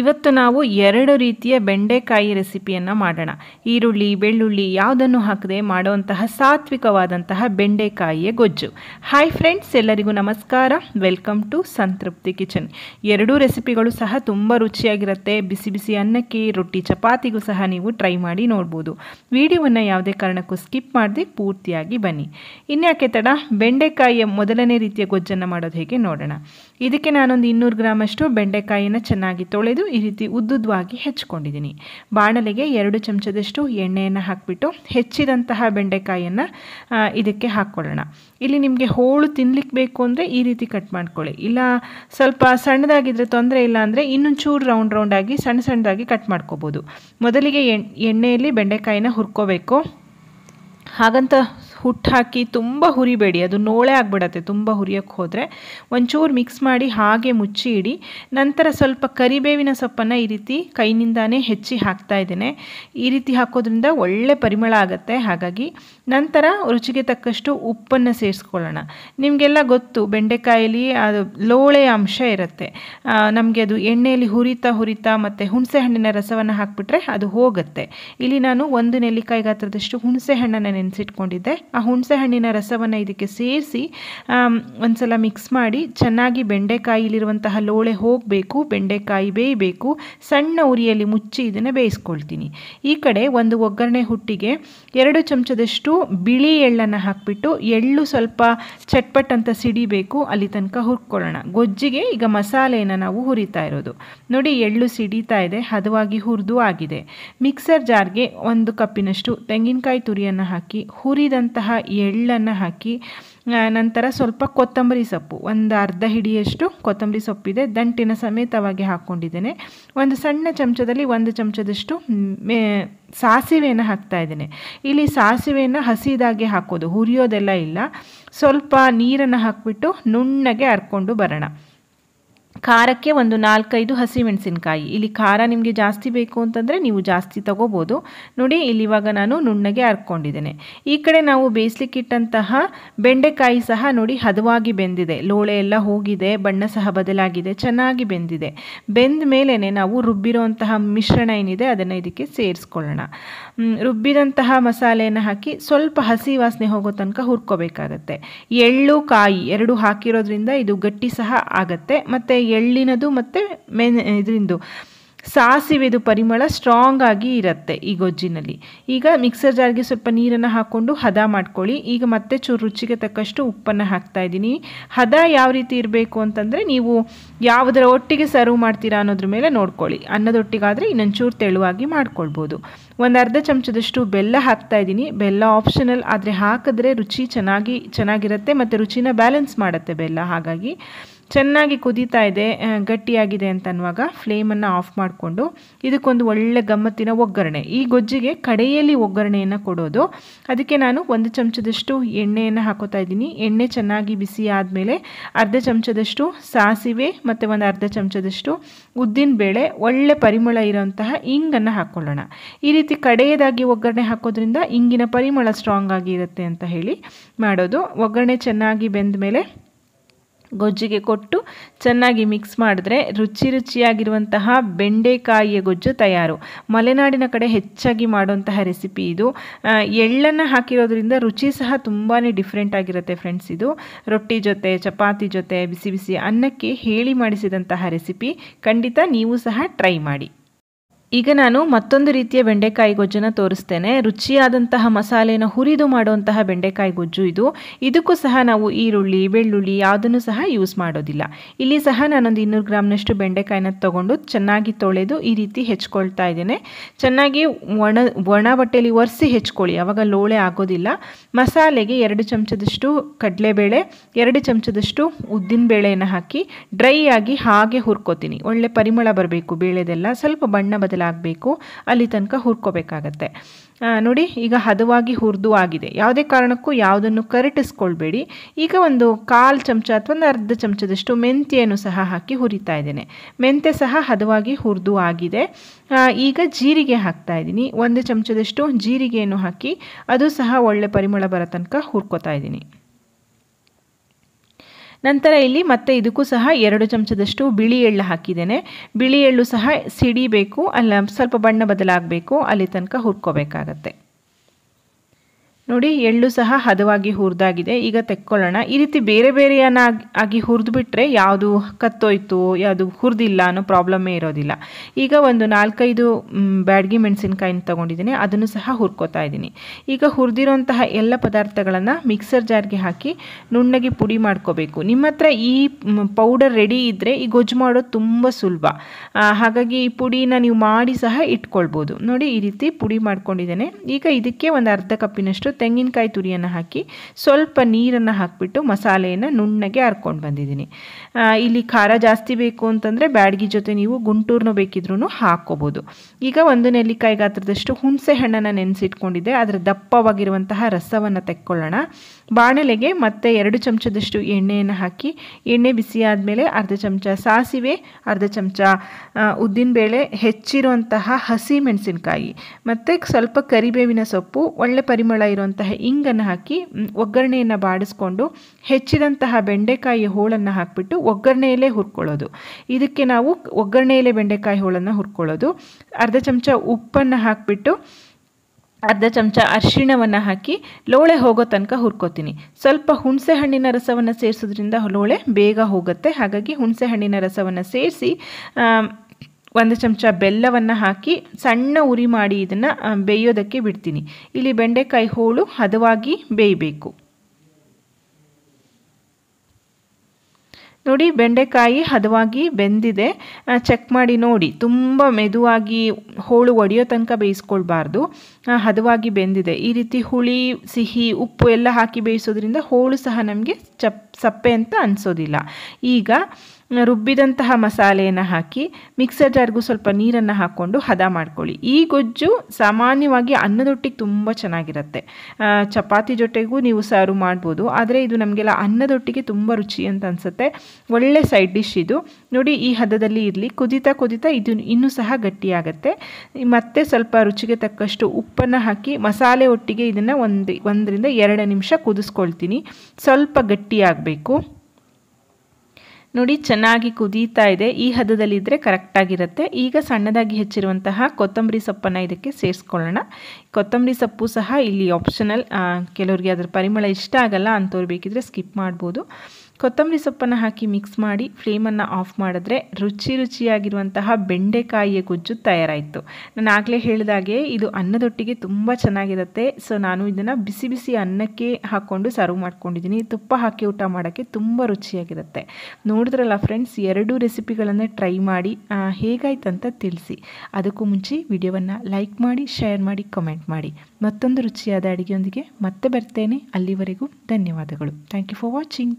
ಇವತ್ತು ನಾವು ಎರಡು ರೀತಿಯ ಬೆಂಡೆಕಾಯಿ ರೆಸಿಪಿಯನ್ನು ಮಾಡೋಣ ಈರುಳ್ಳಿ ಬೆಳ್ಳುಳ್ಳಿ ಯಾವುದನ್ನು ಹಾಕದೆ ಮಾಡುವಂತಹ ಸಾತ್ವಿಕವಾದಂತಹ ಬೆಂಡೆಕಾಯಿಯ ಗೊಜ್ಜು ಹಾಯ್ ಫ್ರೆಂಡ್ಸ್ ಎಲ್ಲರಿಗೂ ನಮಸ್ಕಾರ ವೆಲ್ಕಮ್ ಟು ಸಂತೃಪ್ತಿ ಕಿಚನ್ ಎರಡೂ ರೆಸಿಪಿಗಳು ಸಹ ತುಂಬ ರುಚಿಯಾಗಿರುತ್ತೆ ಬಿಸಿ ಬಿಸಿ ಅನ್ನಕ್ಕೆ ರೊಟ್ಟಿ ಚಪಾತಿಗೂ ಸಹ ನೀವು ಟ್ರೈ ಮಾಡಿ ನೋಡ್ಬೋದು ವಿಡಿಯೋವನ್ನು ಯಾವುದೇ ಕಾರಣಕ್ಕೂ ಸ್ಕಿಪ್ ಮಾಡದೆ ಪೂರ್ತಿಯಾಗಿ ಬನ್ನಿ ಇನ್ಯಾಕೆ ತಡ ಬೆಂಡೆಕಾಯಿಯ ಮೊದಲನೇ ರೀತಿಯ ಗೊಜ್ಜನ್ನು ಮಾಡೋದು ಹೇಗೆ ನೋಡೋಣ ಇದಕ್ಕೆ ನಾನೊಂದು ಇನ್ನೂರು ಗ್ರಾಮಷ್ಟು ಬೆಂಡೆಕಾಯಿಯನ್ನು ಚೆನ್ನಾಗಿ ತೊಳೆದು ಈ ರೀತಿ ಉದ್ದುದ್ವಾಗಿ ಹೆಚ್ಚಿಕೊಂಡಿದ್ದೀನಿ ಬಾಣಲೆಗೆ ಎರಡು ಚಮಚದಷ್ಟು ಎಣ್ಣೆಯನ್ನು ಹಾಕಿಬಿಟ್ಟು ಹೆಚ್ಚಿದಂತಹ ಬೆಂಡೆಕಾಯಿಯನ್ನು ಇದಕ್ಕೆ ಹಾಕ್ಕೊಳ್ಳೋಣ ಇಲ್ಲಿ ನಿಮಗೆ ಹೋಳು ತಿನ್ಲಿಕ್ಕೆ ಬೇಕು ಅಂದರೆ ಈ ರೀತಿ ಕಟ್ ಮಾಡ್ಕೊಳ್ಳಿ ಇಲ್ಲ ಸ್ವಲ್ಪ ಸಣ್ಣದಾಗಿದ್ದರೆ ತೊಂದರೆ ಇಲ್ಲ ಅಂದರೆ ಇನ್ನೊಂಚೂರು ರೌಂಡ್ ರೌಂಡಾಗಿ ಸಣ್ಣ ಸಣ್ಣದಾಗಿ ಕಟ್ ಮಾಡ್ಕೋಬೋದು ಮೊದಲಿಗೆ ಎಣ್ಣೆಯಲ್ಲಿ ಬೆಂಡೆಕಾಯಿನ ಹುರ್ಕೋಬೇಕು ಹಾಗಂತ ಹುಟ್ಟು ಹಾಕಿ ತುಂಬ ಹುರಿಬೇಡಿ ಅದು ನೋಳೆ ಆಗಿಬಿಡತ್ತೆ ತುಂಬ ಹುರಿಯೋಕ್ಕೆ ಹೋದರೆ ಒಂಚೂರು ಮಿಕ್ಸ್ ಮಾಡಿ ಹಾಗೆ ಮುಚ್ಚಿ ಇಡಿ ನಂತರ ಸ್ವಲ್ಪ ಕರಿಬೇವಿನ ಸೊಪ್ಪನ್ನು ಈ ರೀತಿ ಕೈನಿಂದಾನೇ ಹೆಚ್ಚಿ ಹಾಕ್ತಾ ಇದ್ದೇನೆ ಈ ರೀತಿ ಹಾಕೋದ್ರಿಂದ ಒಳ್ಳೆ ಪರಿಮಳ ಆಗುತ್ತೆ ಹಾಗಾಗಿ ನಂತರ ರುಚಿಗೆ ತಕ್ಕಷ್ಟು ಉಪ್ಪನ್ನು ಸೇರಿಸ್ಕೊಳ್ಳೋಣ ನಿಮಗೆಲ್ಲ ಗೊತ್ತು ಬೆಂಡೆಕಾಯಲ್ಲಿ ಅದು ಲೋಳೆಯ ಅಂಶ ಇರುತ್ತೆ ನಮಗೆ ಅದು ಎಣ್ಣೆಯಲ್ಲಿ ಹುರಿತಾ ಹುರಿತಾ ಮತ್ತು ಹುಣಸೆ ಹಣ್ಣಿನ ರಸವನ್ನು ಹಾಕಿಬಿಟ್ರೆ ಅದು ಹೋಗುತ್ತೆ ಇಲ್ಲಿ ನಾನು ಒಂದು ನೆಲ್ಲಿಕಾಯಿ ಗಾತ್ರದಷ್ಟು ಹುಣಸೆ ಹಣ್ಣನ್ನು ನೆನೆಸಿಟ್ಕೊಂಡಿದ್ದೆ ಆ ಹುಣಸೆ ಹಣ್ಣಿನ ರಸವನ್ನು ಇದಕ್ಕೆ ಸೇರಿಸಿ ಒಂದು ಸಲ ಮಿಕ್ಸ್ ಮಾಡಿ ಚೆನ್ನಾಗಿ ಬೆಂಡೆಕಾಯಿಲಿರುವಂತಹ ಲೋಳೆ ಹೋಗಬೇಕು ಬೆಂಡೆಕಾಯಿ ಬೇಯಬೇಕು ಸಣ್ಣ ಉರಿಯಲ್ಲಿ ಮುಚ್ಚಿ ಇದನ್ನು ಬೇಯಿಸ್ಕೊಳ್ತೀನಿ ಈ ಕಡೆ ಒಂದು ಒಗ್ಗರಣೆ ಹುಟ್ಟಿಗೆ ಎರಡು ಚಮಚದಷ್ಟು ಬಿಳಿ ಎಳ್ಳನ್ನು ಹಾಕಿಬಿಟ್ಟು ಎಳ್ಳು ಸ್ವಲ್ಪ ಚಟ್ಪಟ್ ಅಂತ ಸಿಡಿಬೇಕು ಅಲ್ಲಿ ತನಕ ಹುರ್ಕೊಳ್ಳೋಣ ಗೊಜ್ಜಿಗೆ ಈಗ ಮಸಾಲೆಯನ್ನು ನಾವು ಹುರಿತಾ ಇರೋದು ನೋಡಿ ಎಳ್ಳು ಸಿಡಿತಾ ಇದೆ ಹದವಾಗಿ ಹುರಿದು ಆಗಿದೆ ಮಿಕ್ಸರ್ ಜಾರ್ಗೆ ಒಂದು ಕಪ್ಪಿನಷ್ಟು ತೆಂಗಿನಕಾಯಿ ತುರಿಯನ್ನು ಹಾಕಿ ಹುರಿದಂಥ ಅಂತಹ ಎಳ್ಳನ್ನು ಹಾಕಿ ನಂತರ ಸ್ವಲ್ಪ ಕೊತ್ತಂಬರಿ ಸೊಪ್ಪು ಒಂದು ಅರ್ಧ ಹಿಡಿಯಷ್ಟು ಕೊತ್ತಂಬರಿ ಸೊಪ್ಪಿದೆ ದಂಟಿನ ಸಮೇತವಾಗಿ ಹಾಕ್ಕೊಂಡಿದ್ದೇನೆ ಒಂದು ಸಣ್ಣ ಚಮಚದಲ್ಲಿ ಒಂದು ಚಮಚದಷ್ಟು ಮೇ ಸಾಸಿವೆಯನ್ನು ಹಾಕ್ತಾ ಇದ್ದೇನೆ ಇಲ್ಲಿ ಸಾಸಿವೆಯನ್ನು ಹಸಿದಾಗೆ ಹಾಕೋದು ಹುರಿಯೋದೆಲ್ಲ ಇಲ್ಲ ಸ್ವಲ್ಪ ನೀರನ್ನು ಹಾಕಿಬಿಟ್ಟು ನುಣ್ಣಗೆ ಹರ್ಕೊಂಡು ಬರೋಣ ಖಾರಕ್ಕೆ ಒಂದು ನಾಲ್ಕೈದು ಹಸಿಮೆಣಸಿನಕಾಯಿ ಇಲ್ಲಿ ಖಾರ ನಿಮಗೆ ಜಾಸ್ತಿ ಬೇಕು ಅಂತಂದರೆ ನೀವು ಜಾಸ್ತಿ ತಗೋಬೋದು ನೋಡಿ ಇಲ್ಲಿ ಇವಾಗ ನಾನು ನುಣ್ಣಗೆ ಹರ್ಕೊಂಡಿದ್ದೇನೆ ಈ ಕಡೆ ನಾವು ಬೇಯಿಸ್ಲಿಕ್ಕಿಟ್ಟಂತಹ ಬೆಂಡೆಕಾಯಿ ಸಹ ನೋಡಿ ಹದವಾಗಿ ಬೆಂದಿದೆ ಲೋಳೆ ಎಲ್ಲ ಹೋಗಿದೆ ಬಣ್ಣ ಸಹ ಬದಲಾಗಿದೆ ಚೆನ್ನಾಗಿ ಬೆಂದಿದೆ ಬೆಂದ ಮೇಲೇ ನಾವು ರುಬ್ಬಿರೋಂತಹ ಮಿಶ್ರಣ ಏನಿದೆ ಅದನ್ನು ಇದಕ್ಕೆ ಸೇರಿಸ್ಕೊಳ್ಳೋಣ ರುಬ್ಬಿದಂತಹ ಮಸಾಲೆಯನ್ನು ಹಾಕಿ ಸ್ವಲ್ಪ ಹಸಿ ವಾಸನೆ ಹೋಗೋ ತನಕ ಹುರ್ಕೋಬೇಕಾಗತ್ತೆ ಎಳ್ಳು ಕಾಯಿ ಎರಡು ಹಾಕಿರೋದ್ರಿಂದ ಇದು ಗಟ್ಟಿ ಸಹ ಆಗತ್ತೆ ಮತ್ತು ಎಳ್ಳಿನದು ಮತ್ತು ಮೆನ್ ಇದರಿಂದು ಸಾಸಿವೆದು ಪರಿಮಳ ಸ್ಟ್ರಾಂಗ್ ಆಗಿ ಇರುತ್ತೆ ಈ ಗೊಜ್ಜಿನಲ್ಲಿ ಈಗ ಮಿಕ್ಸರ್ ಜಾರ್ಗೆ ಸ್ವಲ್ಪ ನೀರನ್ನು ಹಾಕ್ಕೊಂಡು ಹದ ಮಾಡ್ಕೊಳ್ಳಿ ಈಗ ಮತ್ತೆ ಚೂರು ರುಚಿಗೆ ತಕ್ಕಷ್ಟು ಉಪ್ಪನ್ನು ಹಾಕ್ತಾ ಇದ್ದೀನಿ ಹದ ಯಾವ ರೀತಿ ಇರಬೇಕು ಅಂತಂದರೆ ನೀವು ಯಾವುದರ ಒಟ್ಟಿಗೆ ಸರ್ವ್ ಮಾಡ್ತೀರಾ ಅನ್ನೋದ್ರ ಮೇಲೆ ನೋಡ್ಕೊಳ್ಳಿ ಅನ್ನದೊಟ್ಟಿಗಾದರೆ ಇನ್ನೊಂದು ಚೂರು ತೆಳುವಾಗಿ ಮಾಡ್ಕೊಳ್ಬೋದು ಒಂದು ಅರ್ಧ ಚಮಚದಷ್ಟು ಬೆಲ್ಲ ಹಾಕ್ತಾ ಇದ್ದೀನಿ ಬೆಲ್ಲ ಆಪ್ಷನಲ್ ಆದರೆ ಹಾಕಿದ್ರೆ ರುಚಿ ಚೆನ್ನಾಗಿ ಚೆನ್ನಾಗಿರುತ್ತೆ ಮತ್ತು ರುಚಿನ ಬ್ಯಾಲೆನ್ಸ್ ಮಾಡುತ್ತೆ ಬೆಲ್ಲ ಹಾಗಾಗಿ ಚೆನ್ನಾಗಿ ಕುದೀತಾ ಇದೆ ಗಟ್ಟಿಯಾಗಿದೆ ಅಂತ ಅನ್ನುವಾಗ ಫ್ಲೇಮನ್ನು ಆಫ್ ಮಾಡಿಕೊಂಡು ಇದಕ್ಕೊಂದು ಒಳ್ಳೆ ಗಮ್ಮತ್ತಿನ ಒಗ್ಗರಣೆ ಈ ಗೊಜ್ಜಿಗೆ ಕಡೆಯಲ್ಲಿ ಒಗ್ಗರಣೆಯನ್ನು ಕೊಡೋದು ಅದಕ್ಕೆ ನಾನು ಒಂದು ಚಮಚದಷ್ಟು ಎಣ್ಣೆಯನ್ನು ಹಾಕೋತಾ ಇದ್ದೀನಿ ಎಣ್ಣೆ ಚೆನ್ನಾಗಿ ಬಿಸಿ ಆದಮೇಲೆ ಅರ್ಧ ಚಮಚದಷ್ಟು ಸಾಸಿವೆ ಮತ್ತು ಒಂದು ಅರ್ಧ ಚಮಚದಷ್ಟು ಉದ್ದಿನ ಬೇಳೆ ಒಳ್ಳೆ ಪರಿಮಳ ಇರೋಂತಹ ಇಂಗನ್ನು ಹಾಕ್ಕೊಳ್ಳೋಣ ಈ ರೀತಿ ಕಡೆಯದಾಗಿ ಒಗ್ಗರಣೆ ಹಾಕೋದ್ರಿಂದ ಇಂಗಿನ ಪರಿಮಳ ಸ್ಟ್ರಾಂಗ್ ಆಗಿರುತ್ತೆ ಅಂತ ಹೇಳಿ ಮಾಡೋದು ಒಗ್ಗರಣೆ ಚೆನ್ನಾಗಿ ಬೆಂದ ಮೇಲೆ ಗೊಜ್ಜಿಗೆ ಕೊಟ್ಟು ಚೆನ್ನಾಗಿ ಮಿಕ್ಸ್ ಮಾಡಿದ್ರೆ ರುಚಿ ರುಚಿಯಾಗಿರುವಂತಹ ಬೆಂಡೆಕಾಯಿಯ ಗೊಜ್ಜು ತಯಾರು ಮಲೆನಾಡಿನ ಕಡೆ ಹೆಚ್ಚಾಗಿ ಮಾಡುವಂತಹ ರೆಸಿಪಿ ಇದು ಎಳ್ಳನ್ನು ಹಾಕಿರೋದ್ರಿಂದ ರುಚಿ ಸಹ ತುಂಬಾ ಡಿಫ್ರೆಂಟ್ ಆಗಿರುತ್ತೆ ಫ್ರೆಂಡ್ಸ್ ಇದು ರೊಟ್ಟಿ ಜೊತೆ ಚಪಾತಿ ಜೊತೆ ಬಿಸಿ ಬಿಸಿ ಅನ್ನಕ್ಕೆ ಹೇಳಿ ಮಾಡಿಸಿದಂತಹ ರೆಸಿಪಿ ಖಂಡಿತ ನೀವು ಸಹ ಟ್ರೈ ಮಾಡಿ ಈಗ ನಾನು ಮತ್ತೊಂದು ರೀತಿಯ ಬೆಂಡೆಕಾಯಿ ಗೊಜ್ಜನ್ನು ತೋರಿಸ್ತೇನೆ ರುಚಿಯಾದಂತಹ ಮಸಾಲೆನ ಹುರಿದು ಮಾಡುವಂತಹ ಬೆಂಡೆಕಾಯಿ ಗೊಜ್ಜು ಇದು ಇದಕ್ಕೂ ಸಹ ನಾವು ಈರುಳ್ಳಿ ಬೆಳ್ಳುಳ್ಳಿ ಯಾವುದನ್ನು ಸಹ ಯೂಸ್ ಮಾಡೋದಿಲ್ಲ ಇಲ್ಲಿ ಸಹ ನಾನೊಂದು ಇನ್ನೂರು ಗ್ರಾಮ್ನಷ್ಟು ಬೆಂಡೆಕಾಯಿನ ತಗೊಂಡು ಚೆನ್ನಾಗಿ ತೊಳೆದು ಈ ರೀತಿ ಹೆಚ್ಕೊಳ್ತಾ ಇದ್ದೇನೆ ಚೆನ್ನಾಗಿ ಒಣ ಒಣ ಬಟ್ಟೆಯಲ್ಲಿ ಒರೆಸಿ ಹೆಚ್ಕೊಳ್ಳಿ ಆವಾಗ ಲೋಳೆ ಆಗೋದಿಲ್ಲ ಮಸಾಲೆಗೆ ಎರಡು ಚಮಚದಷ್ಟು ಕಡಲೆಬೇಳೆ ಎರಡು ಚಮಚದಷ್ಟು ಉದ್ದಿನ ಬೇಳೆಯನ್ನು ಹಾಕಿ ಡ್ರೈ ಆಗಿ ಹಾಗೆ ಹುರ್ಕೋತೀನಿ ಒಳ್ಳೆ ಪರಿಮಳ ಬರಬೇಕು ಬೇಳೆದೆಲ್ಲ ಸ್ವಲ್ಪ ಬಣ್ಣ ಆಗಬೇಕು ಅಲ್ಲಿ ತನಕ ಹುರ್ಕೋಬೇಕಾಗತ್ತೆ ನೋಡಿ ಈಗ ಹದವಾಗಿ ಹುರಿದು ಆಗಿದೆ ಯಾವುದೇ ಕಾರಣಕ್ಕೂ ಯಾವುದನ್ನು ಕರಟಿಸ್ಕೊಳ್ಬೇಡಿ ಈಗ ಒಂದು ಕಾಲು ಚಮಚ ಅಥವಾ ಒಂದು ಅರ್ಧ ಚಮಚದಷ್ಟು ಮೆಂತ್ಯೆಯನ್ನು ಸಹ ಹಾಕಿ ಹುರಿತಾ ಇದ್ದೇನೆ ಮೆಂತ್ಯ ಸಹ ಹದವಾಗಿ ಹುರಿದು ಆಗಿದೆ ಈಗ ಜೀರಿಗೆ ಹಾಕ್ತಾ ಇದ್ದೀನಿ ಒಂದು ಚಮಚದಷ್ಟು ಜೀರಿಗೆಯನ್ನು ಹಾಕಿ ಅದು ಸಹ ಒಳ್ಳೆ ಪರಿಮಳ ಬರೋ ತನಕ ಹುರ್ಕೋತಾ ಇದ್ದೀನಿ ನಂತರ ಇಲ್ಲಿ ಮತ್ತೆ ಇದಕ್ಕೂ ಸಹ ಎರಡು ಚಮಚದಷ್ಟು ಬಿಳಿ ಎಳ್ಳು ಹಾಕಿದ್ದೇನೆ ಬಿಳಿ ಎಳ್ಳು ಸಹ ಸಿಡಿಬೇಕು ಅಲ್ಲ ಸ್ವಲ್ಪ ಬಣ್ಣ ಬದಲಾಗಬೇಕು ಅಲ್ಲಿ ತನಕ ಹುರ್ಕೋಬೇಕಾಗತ್ತೆ ನೋಡಿ ಎಳ್ಳು ಸಹ ಹದವಾಗಿ ಹುರಿದಾಗಿದೆ ಈಗ ತೆಕ್ಕೊಳ್ಳೋಣ ಈ ರೀತಿ ಬೇರೆ ಬೇರೆಯನ್ನಾಗಿ ಆಗಿ ಹುರಿದ್ಬಿಟ್ರೆ ಯಾವುದು ಕತ್ತೋಯ್ತು ಯಾವುದು ಹುರಿದಿಲ್ಲ ಅನ್ನೋ ಪ್ರಾಬ್ಲಮ್ಮೇ ಇರೋದಿಲ್ಲ ಈಗ ಒಂದು ನಾಲ್ಕೈದು ಬ್ಯಾಡ್ಗಿ ಮೆಣಸಿನ್ಕಾಯಿನ ತೊಗೊಂಡಿದ್ದೀನಿ ಅದನ್ನು ಸಹ ಹುರ್ಕೋತಾ ಇದ್ದೀನಿ ಈಗ ಹುರಿದಿರೋಂತಹ ಎಲ್ಲ ಪದಾರ್ಥಗಳನ್ನು ಮಿಕ್ಸರ್ ಜಾರ್ಗೆ ಹಾಕಿ ನುಣ್ಣಗೆ ಪುಡಿ ಮಾಡ್ಕೋಬೇಕು ನಿಮ್ಮ ಹತ್ರ ಈ ಪೌಡರ್ ರೆಡಿ ಇದ್ದರೆ ಈ ಗೊಜ್ಜು ಮಾಡೋದು ತುಂಬ ಸುಲಭ ಹಾಗಾಗಿ ಈ ಪುಡಿನ ನೀವು ಮಾಡಿ ಸಹ ಇಟ್ಕೊಳ್ಬೋದು ನೋಡಿ ಈ ರೀತಿ ಪುಡಿ ಮಾಡ್ಕೊಂಡಿದ್ದೇನೆ ಈಗ ಇದಕ್ಕೆ ಒಂದು ಅರ್ಧ ಕಪ್ಪಿನಷ್ಟು ತೆಂಗಿನಕಾಯಿ ತುರಿಯನ್ನು ಹಾಕಿ ಸ್ವಲ್ಪ ನೀರನ್ನು ಹಾಕಿಬಿಟ್ಟು ಮಸಾಲೆಯನ್ನು ನುಣ್ಣಗೆ ಹರ್ಕೊಂಡು ಬಂದಿದ್ದೀನಿ ಇಲ್ಲಿ ಖಾರ ಜಾಸ್ತಿ ಬೇಕು ಅಂತಂದರೆ ಬ್ಯಾಡಗಿ ಜೊತೆ ನೀವು ಗುಂಟೂರ್ನೂ ಬೇಕಿದ್ರೂ ಹಾಕ್ಕೋಬೋದು ಈಗ ಒಂದು ನೆಲ್ಲಿಕಾಯಿ ಗಾತ್ರದಷ್ಟು ಹುಣಸೆ ಹಣ್ಣನ್ನು ನೆನೆಸಿಟ್ಕೊಂಡಿದ್ದೆ ಅದರ ದಪ್ಪವಾಗಿರುವಂತಹ ರಸವನ್ನು ತೆಕ್ಕೊಳ್ಳೋಣ ಬಾಣಲೆಗೆ ಮತ್ತೆ ಎರಡು ಚಮಚದಷ್ಟು ಎಣ್ಣೆಯನ್ನು ಹಾಕಿ ಎಣ್ಣೆ ಬಿಸಿ ಆದಮೇಲೆ ಅರ್ಧ ಚಮಚ ಸಾಸಿವೆ ಅರ್ಧ ಚಮಚ ಉದ್ದಿನಬೇಳೆ ಹೆಚ್ಚಿರುವಂತಹ ಹಸಿ ಮೆಣಸಿನಕಾಯಿ ಮತ್ತು ಸ್ವಲ್ಪ ಕರಿಬೇವಿನ ಸೊಪ್ಪು ಒಳ್ಳೆ ಪರಿಮಳ ಇರೋ ಅನ್ನುವಂತಹ ಇಂಗನ್ನು ಹಾಕಿ ಒಗ್ಗರಣೆಯನ್ನು ಬಾಡಿಸ್ಕೊಂಡು ಹೆಚ್ಚಿದಂತಹ ಬೆಂಡೆಕಾಯಿ ಹೋಳನ್ನು ಹಾಕಿಬಿಟ್ಟು ಒಗ್ಗರಣೆಯಲ್ಲೇ ಹುರ್ಕೊಳ್ಳೋದು ಇದಕ್ಕೆ ನಾವು ಒಗ್ಗರಣೆಯಲ್ಲೇ ಬೆಂಡೆಕಾಯಿ ಹೋಳನ್ನು ಹುರ್ಕೊಳ್ಳೋದು ಅರ್ಧ ಚಮಚ ಉಪ್ಪನ್ನು ಹಾಕಿಬಿಟ್ಟು ಅರ್ಧ ಚಮಚ ಅರ್ಶಿಣವನ್ನು ಹಾಕಿ ಲೋಳೆ ಹೋಗೋ ತನಕ ಹುರ್ಕೋತೀನಿ ಸ್ವಲ್ಪ ಹುಣಸೆ ಹಣ್ಣಿನ ರಸವನ್ನು ಸೇರಿಸೋದ್ರಿಂದ ಲೋಳೆ ಬೇಗ ಹೋಗುತ್ತೆ ಹಾಗಾಗಿ ಹುಣಸೆ ಹಣ್ಣಿನ ರಸವನ್ನು ಸೇರಿಸಿ ಒಂದು ಚಮಚ ಬೆಲ್ಲವನ್ನು ಹಾಕಿ ಸಣ್ಣ ಉರಿ ಮಾಡಿ ಇದನ್ನು ಬೇಯೋದಕ್ಕೆ ಬಿಡ್ತೀನಿ ಇಲ್ಲಿ ಬೆಂಡೆಕಾಯಿ ಹೋಳು ಹದವಾಗಿ ಬೇಯಬೇಕು ನೋಡಿ ಬೆಂಡೆಕಾಯಿ ಹದವಾಗಿ ಬೆಂದಿದೆ ಚೆಕ್ ಮಾಡಿ ನೋಡಿ ತುಂಬ ಮೆದುವಾಗಿ ಹೋಳು ಒಡೆಯೋ ತನಕ ಬೇಯಿಸ್ಕೊಳ್ಬಾರ್ದು ಹದವಾಗಿ ಬೆಂದಿದೆ ಈ ರೀತಿ ಹುಳಿ ಸಿಹಿ ಉಪ್ಪು ಎಲ್ಲ ಹಾಕಿ ಬೇಯಿಸೋದ್ರಿಂದ ಹೋಳು ಸಹ ನಮಗೆ ಚಪ್ ಸಪ್ಪೆ ಅಂತ ಅನಿಸೋದಿಲ್ಲ ಈಗ ರುಬ್ಬಿದಂತಹ ಮಸಾಲೆಯನ್ನು ಹಾಕಿ ಮಿಕ್ಸರ್ ಜಾರ್ಗೂ ಸ್ವಲ್ಪ ನೀರನ್ನು ಹಾಕ್ಕೊಂಡು ಹದ ಮಾಡ್ಕೊಳ್ಳಿ ಈ ಗೊಜ್ಜು ಸಾಮಾನ್ಯವಾಗಿ ಅನ್ನದೊಟ್ಟಿಗೆ ತುಂಬ ಚೆನ್ನಾಗಿರುತ್ತೆ ಚಪಾತಿ ಜೊತೆಗೂ ನೀವು ಸಾರು ಮಾಡ್ಬೋದು ಆದರೆ ಇದು ನಮಗೆಲ್ಲ ಅನ್ನದೊಟ್ಟಿಗೆ ತುಂಬ ರುಚಿ ಅಂತ ಅನಿಸುತ್ತೆ ಒಳ್ಳೆ ಸೈಡ್ ಡಿಶ್ ಇದು ನೋಡಿ ಈ ಹದದಲ್ಲಿ ಇರಲಿ ಕುದಿತಾ ಕುದಿತಾ ಇದು ಇನ್ನೂ ಸಹ ಗಟ್ಟಿಯಾಗುತ್ತೆ ಮತ್ತೆ ಸ್ವಲ್ಪ ರುಚಿಗೆ ತಕ್ಕಷ್ಟು ಉಪ್ಪನ್ನು ಹಾಕಿ ಮಸಾಲೆ ಒಟ್ಟಿಗೆ ಇದನ್ನು ಒಂದು ಒಂದರಿಂದ ಎರಡು ನಿಮಿಷ ಕುದಿಸ್ಕೊಳ್ತೀನಿ ಸ್ವಲ್ಪ ಗಟ್ಟಿಯಾಗಬೇಕು ನೋಡಿ ಚೆನ್ನಾಗಿ ಕುದೀತಾ ಇದೆ ಈ ಹದದಲ್ಲಿದ್ದರೆ ಕರೆಕ್ಟಾಗಿರುತ್ತೆ ಈಗ ಸಣ್ಣದಾಗಿ ಹೆಚ್ಚಿರುವಂತಹ ಕೊತ್ತಂಬರಿ ಸೊಪ್ಪನ್ನು ಇದಕ್ಕೆ ಸೇರಿಸ್ಕೊಳ್ಳೋಣ ಕೊತ್ತಂಬರಿ ಸೊಪ್ಪು ಸಹ ಇಲ್ಲಿ ಆಪ್ಷನಲ್ ಕೆಲವರಿಗೆ ಅದರ ಪರಿಮಳ ಇಷ್ಟ ಆಗಲ್ಲ ಅಂಥವ್ರು ಬೇಕಿದ್ರೆ ಸ್ಕಿಪ್ ಮಾಡ್ಬೋದು ಕೊತ್ತಂಬರಿ ಸೊಪ್ಪನ್ನು ಹಾಕಿ ಮಿಕ್ಸ್ ಮಾಡಿ ಫ್ಲೇಮನ್ನು ಆಫ್ ಮಾಡಿದ್ರೆ ರುಚಿ ರುಚಿಯಾಗಿರುವಂತಹ ಬೆಂಡೆಕಾಯಿಯ ಗೊಜ್ಜು ತಯಾರಾಯಿತು ನಾನು ಆಗಲೇ ಹೇಳಿದಾಗೆ ಇದು ಅನ್ನದೊಟ್ಟಿಗೆ ತುಂಬ ಚೆನ್ನಾಗಿರುತ್ತೆ ಸೊ ನಾನು ಇದನ್ನು ಬಿಸಿ ಬಿಸಿ ಅನ್ನಕ್ಕೆ ಹಾಕ್ಕೊಂಡು ಸರ್ವ್ ಮಾಡ್ಕೊಂಡಿದ್ದೀನಿ ತುಪ್ಪ ಹಾಕಿ ಊಟ ಮಾಡೋಕ್ಕೆ ತುಂಬ ರುಚಿಯಾಗಿರುತ್ತೆ ನೋಡಿದ್ರಲ್ಲ ಫ್ರೆಂಡ್ಸ್ ಎರಡೂ ರೆಸಿಪಿಗಳನ್ನು ಟ್ರೈ ಮಾಡಿ ಹೇಗಾಯ್ತು ಅಂತ ತಿಳಿಸಿ ಅದಕ್ಕೂ ಮುಂಚೆ ವಿಡಿಯೋವನ್ನು ಲೈಕ್ ಮಾಡಿ ಶೇರ್ ಮಾಡಿ ಕಮೆಂಟ್ ಮಾಡಿ ಮತ್ತೊಂದು ರುಚಿಯಾದ ಅಡುಗೆಯೊಂದಿಗೆ ಮತ್ತೆ ಬರ್ತೇನೆ ಅಲ್ಲಿವರೆಗೂ ಧನ್ಯವಾದಗಳು ಥ್ಯಾಂಕ್ ಯು ಫಾರ್ ವಾಚಿಂಗ್